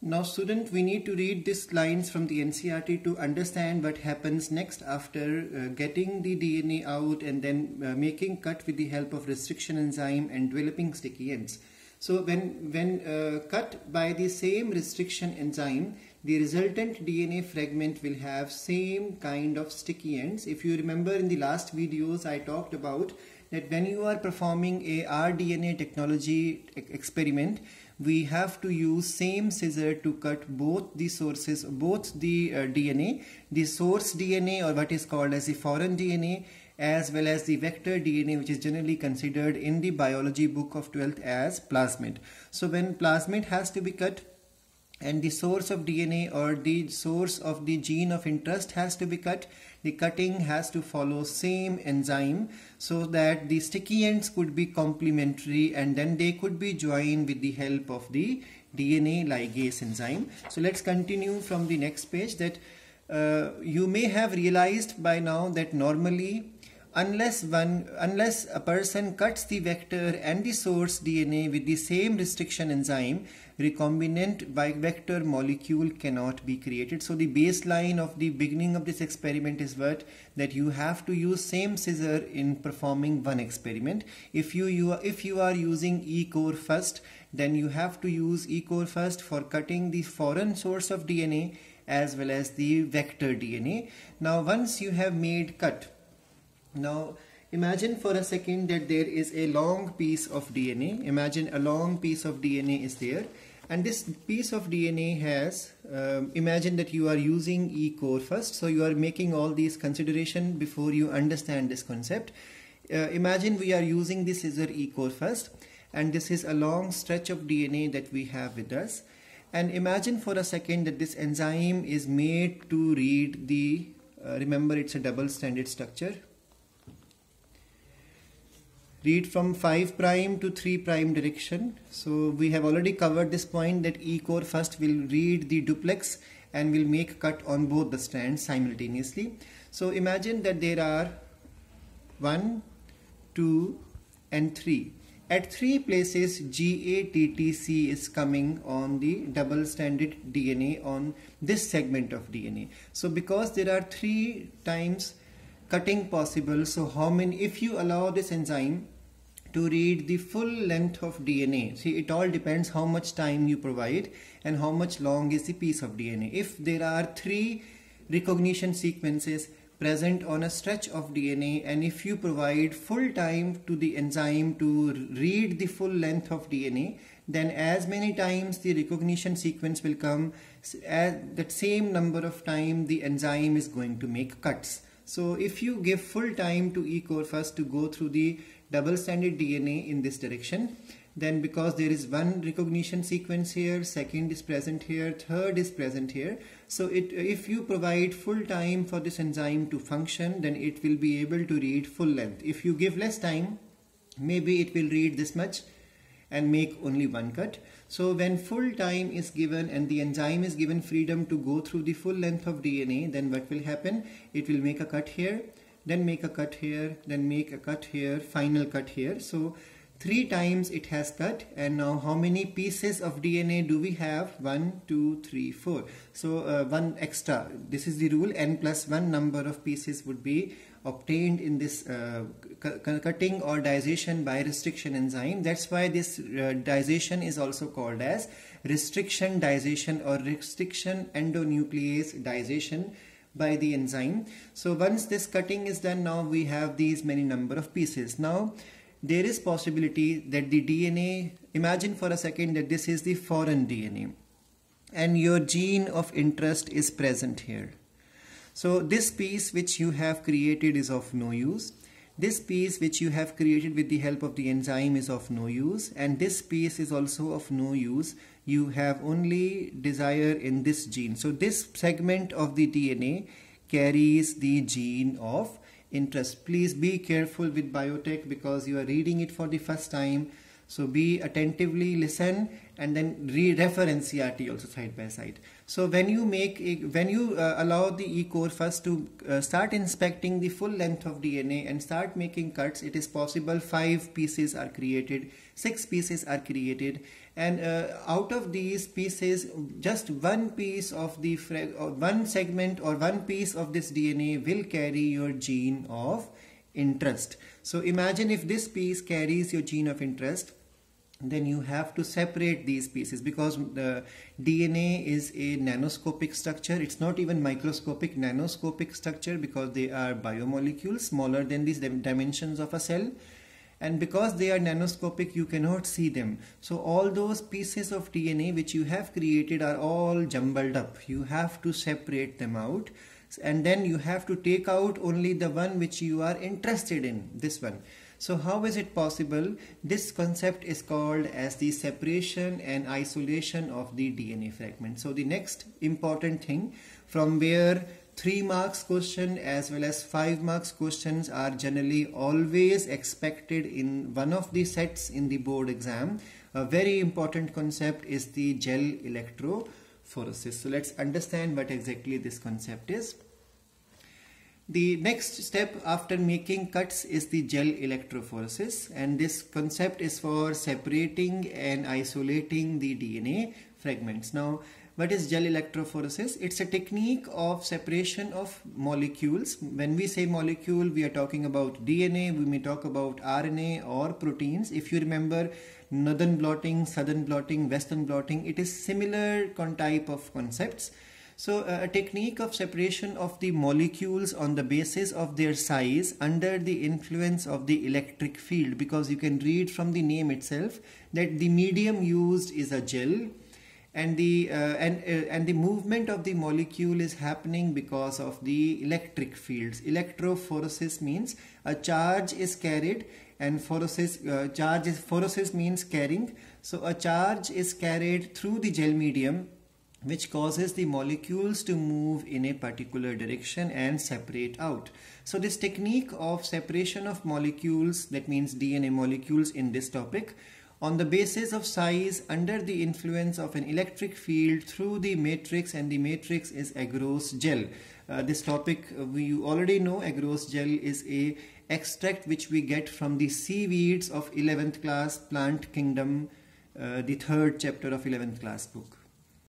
Now student, we need to read these lines from the NCRT to understand what happens next after uh, getting the DNA out and then uh, making cut with the help of restriction enzyme and developing sticky ends. So when, when uh, cut by the same restriction enzyme, the resultant DNA fragment will have same kind of sticky ends. If you remember in the last videos I talked about that when you are performing a rDNA technology experiment, we have to use same scissor to cut both the sources, both the uh, DNA, the source DNA or what is called as the foreign DNA as well as the vector DNA which is generally considered in the biology book of 12th as plasmid. So when plasmid has to be cut, and the source of DNA or the source of the gene of interest has to be cut. The cutting has to follow same enzyme so that the sticky ends could be complementary and then they could be joined with the help of the DNA ligase enzyme. So let's continue from the next page that uh, you may have realized by now that normally unless one unless a person cuts the vector and the source DNA with the same restriction enzyme, recombinant vector molecule cannot be created. So the baseline of the beginning of this experiment is what that you have to use same scissor in performing one experiment. If you, you if you are using E core first, then you have to use E core first for cutting the foreign source of DNA as well as the vector DNA. Now once you have made cut now imagine for a second that there is a long piece of DNA. Imagine a long piece of DNA is there and this piece of DNA has um, imagine that you are using e-core first so you are making all these consideration before you understand this concept uh, imagine we are using the scissor e-core first and this is a long stretch of DNA that we have with us and imagine for a second that this enzyme is made to read the uh, remember it's a double stranded structure read from 5 prime to 3 prime direction. So we have already covered this point that E core first will read the duplex and will make cut on both the strands simultaneously. So imagine that there are 1, 2 and 3. At 3 places GATTC is coming on the double stranded DNA on this segment of DNA. So because there are 3 times cutting possible. So how many, if you allow this enzyme to read the full length of DNA. See, it all depends how much time you provide and how much long is the piece of DNA. If there are three recognition sequences present on a stretch of DNA and if you provide full time to the enzyme to read the full length of DNA, then as many times the recognition sequence will come, at that same number of time the enzyme is going to make cuts. So if you give full time to E. corpus to go through the double-stranded DNA in this direction, then because there is one recognition sequence here, second is present here, third is present here. So it, if you provide full time for this enzyme to function, then it will be able to read full length. If you give less time, maybe it will read this much and make only one cut. So when full time is given and the enzyme is given freedom to go through the full length of DNA, then what will happen? It will make a cut here, then make a cut here, then make a cut here, final cut here. So three times it has cut and now how many pieces of DNA do we have? One, two, three, four. So uh, one extra. This is the rule n plus one number of pieces would be obtained in this uh, cutting or digestion by restriction enzyme. That's why this uh, digestion is also called as restriction digestion or restriction endonuclease digestion by the enzyme. So once this cutting is done, now we have these many number of pieces. Now there is possibility that the DNA, imagine for a second that this is the foreign DNA and your gene of interest is present here. So this piece which you have created is of no use. This piece which you have created with the help of the enzyme is of no use and this piece is also of no use. You have only desire in this gene. So this segment of the DNA carries the gene of interest. Please be careful with biotech because you are reading it for the first time. So be attentively listen and then re-refer also side by side. So when you make a, when you uh, allow the E-core first to uh, start inspecting the full length of DNA and start making cuts, it is possible five pieces are created, six pieces are created, and uh, out of these pieces, just one piece of the uh, one segment or one piece of this DNA will carry your gene of interest. So imagine if this piece carries your gene of interest then you have to separate these pieces because the DNA is a nanoscopic structure. It's not even microscopic, nanoscopic structure because they are biomolecules smaller than these dimensions of a cell. And because they are nanoscopic, you cannot see them. So all those pieces of DNA which you have created are all jumbled up. You have to separate them out and then you have to take out only the one which you are interested in, this one. So how is it possible? This concept is called as the separation and isolation of the DNA fragment. So the next important thing from where 3 marks question as well as 5 marks questions are generally always expected in one of the sets in the board exam. A very important concept is the gel electrophoresis. So let's understand what exactly this concept is. The next step after making cuts is the gel electrophoresis and this concept is for separating and isolating the DNA fragments. Now what is gel electrophoresis? It's a technique of separation of molecules. When we say molecule, we are talking about DNA, we may talk about RNA or proteins. If you remember northern blotting, southern blotting, western blotting, it is similar type of concepts. So uh, a technique of separation of the molecules on the basis of their size under the influence of the electric field because you can read from the name itself that the medium used is a gel and the uh, and uh, and the movement of the molecule is happening because of the electric fields electrophoresis means a charge is carried and phoresis uh, charge is phoresis means carrying so a charge is carried through the gel medium which causes the molecules to move in a particular direction and separate out. So this technique of separation of molecules, that means DNA molecules in this topic, on the basis of size under the influence of an electric field through the matrix and the matrix is agarose gel. Uh, this topic uh, you we already know agarose gel is a extract which we get from the seaweeds of 11th class plant kingdom uh, the third chapter of 11th class book.